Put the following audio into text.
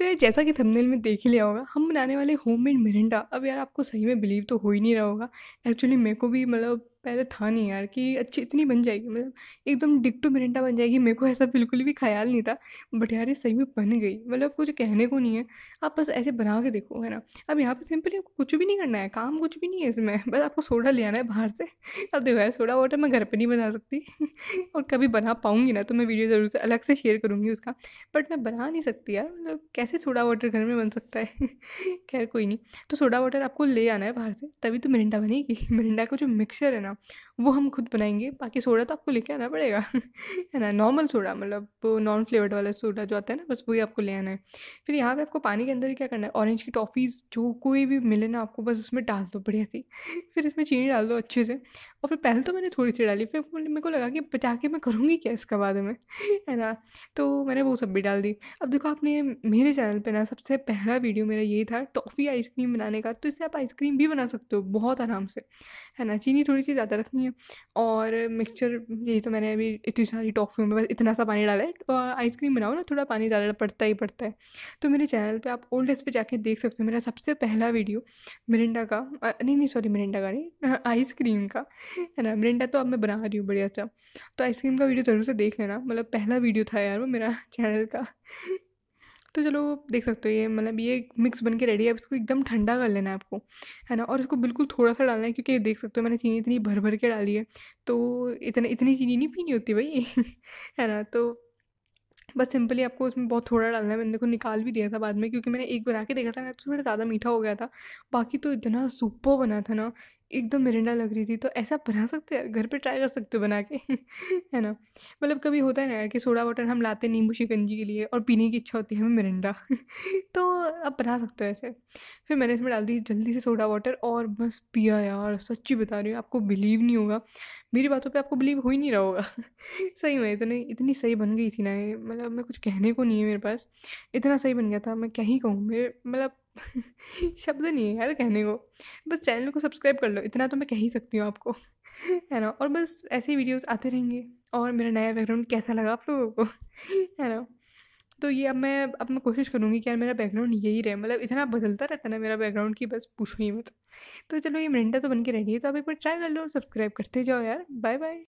तो यार जैसा कि थंबनेल में देख ही लिया होगा हम बनाने वाले होममेड मिरिंडा अब यार आपको सही में बिलीव तो हो ही नहीं रहा होगा एक्चुअली मेरे को भी मतलब पहले था नहीं यार कि अच्छी इतनी बन जाएगी मतलब एकदम डिक्टू मिरिंडा बन जाएगी मेरे को ऐसा बिल्कुल भी ख्याल नहीं था बट यार ये सही में बन गई मतलब कुछ कहने को नहीं है आप बस ऐसे बना के देखो है ना अब यहाँ पर सिंपली आपको कुछ भी नहीं करना है काम कुछ भी नहीं है इसमें बस आपको सोडा ले आना है बाहर से अब देखो यार सोडा वाटर मैं घर पर नहीं बना सकती और कभी बना पाऊँगी ना तो मैं वीडियो ज़रूर से अलग से शेयर करूँगी उसका बट मैं बना नहीं सकती यार मतलब कैसे सोडा वाटर घर में बन सकता है खैर कोई नहीं तो सोडा वाटर आपको ले आना है बाहर से तभी तो मिरिंडा बनेगी मिरिंडा का जो मिक्सचर है ना वगैरह वो हम खुद बनाएंगे बाकी सोडा तो आपको लेके आना पड़ेगा है ना नॉर्मल सोडा मतलब नॉन फ्लेवर्ड वाला सोडा जो आता है ना बस वही आपको ले आना है फिर यहाँ पे आपको पानी के अंदर क्या करना है ऑरेंज की टॉफ़ीज़ जो कोई भी मिले ना आपको बस उसमें डाल दो बढ़िया सी फिर इसमें चीनी डाल दो अच्छे से और फिर पहले तो मैंने थोड़ी सी डाली फिर मतलब मेरे को लगा कि बचा के मैं करूँगी क्या इसके बाद में है ना तो मैंने वो सब भी डाल दी अब देखो आपने मेरे चैनल पर ना सबसे पहला वीडियो मेरा यही था टॉफ़ी आइसक्रीम बनाने का तो इससे आप आइसक्रीम भी बना सकते हो बहुत आराम से है ना चीनी थोड़ी सी ज़्यादा रखनी है और मिक्सचर यही तो मैंने अभी इतनी सारी टॉफ़ियों में बस इतना सा पानी डाला है तो आइसक्रीम बनाओ ना थोड़ा पानी ज़्यादा पड़ता ही पड़ता है तो मेरे चैनल पे आप ओल्ड एज पे जाके देख सकते हो मेरा सबसे पहला वीडियो मिरिंडा का नहीं नहीं सॉरी मिरिंडा का नहीं आइसक्रीम का है ना मिरिंडा तो अब मैं बना रही हूँ बढ़िया अच्छा तो आइसक्रीम का वीडियो ज़रूर से देख लेना मतलब पहला वीडियो था यार वो मेरा चैनल का तो चलो देख सकते हो ये मतलब ये मिक्स बन के रेडी है अब इसको एकदम ठंडा कर लेना है आपको है ना और इसको बिल्कुल थोड़ा सा डालना है क्योंकि देख सकते हो मैंने चीनी इतनी भर भर के डाली है तो इतने इतनी चीनी नहीं पीनी होती भाई है ना तो बस सिंपली आपको उसमें बहुत थोड़ा डालना है मैंने देखो निकाल भी दिया था बाद में क्योंकि मैंने एक बना के देखा था ना तो थोड़ा ज़्यादा मीठा हो गया था बाकी तो इतना सुपर बना था ना एकदम मिरिंडा लग रही थी तो ऐसा बना सकते यार घर पे ट्राई कर सकते हो बना के है ना मतलब कभी होता है ना यार कि सोडा वाटर हम लाते हैं नींबू शिकंजी के लिए और पीने की इच्छा होती है हमें मिरिंडा तो आप बना सकते हो ऐसे फिर मैंने इसमें डाल दी जल्दी से सोडा वाटर और बस पिया यार सच्ची बता रही हूँ आपको बिलीव नहीं होगा मेरी बातों पर आपको बिलीव हो ही नहीं रहा होगा सही में इतनी इतनी सही बन गई थी ना ये मतलब मतलब मैं कुछ कहने को नहीं है मेरे पास इतना सही बन गया था मैं क्या ही कहूँ मेरे मतलब शब्द नहीं है यार कहने को बस चैनल को सब्सक्राइब कर लो इतना तो मैं कह ही सकती हूँ आपको है ना और बस ऐसे ही वीडियोस आते रहेंगे और मेरा नया बैकग्राउंड कैसा लगा आप लोगों को है ना तो ये अब मैं अब मैं कोशिश करूँगी कि यार मेरा बैकग्राउंड यही रहे मतलब इतना बदलता रहता है ना मेरा बैकग्राउंड की बस पूछो ही मत तो चलो ये मिनटा तो बन के रेडी है तो आप एक बार ट्राई कर लो सब्सक्राइब करते जाओ यार बाय बाय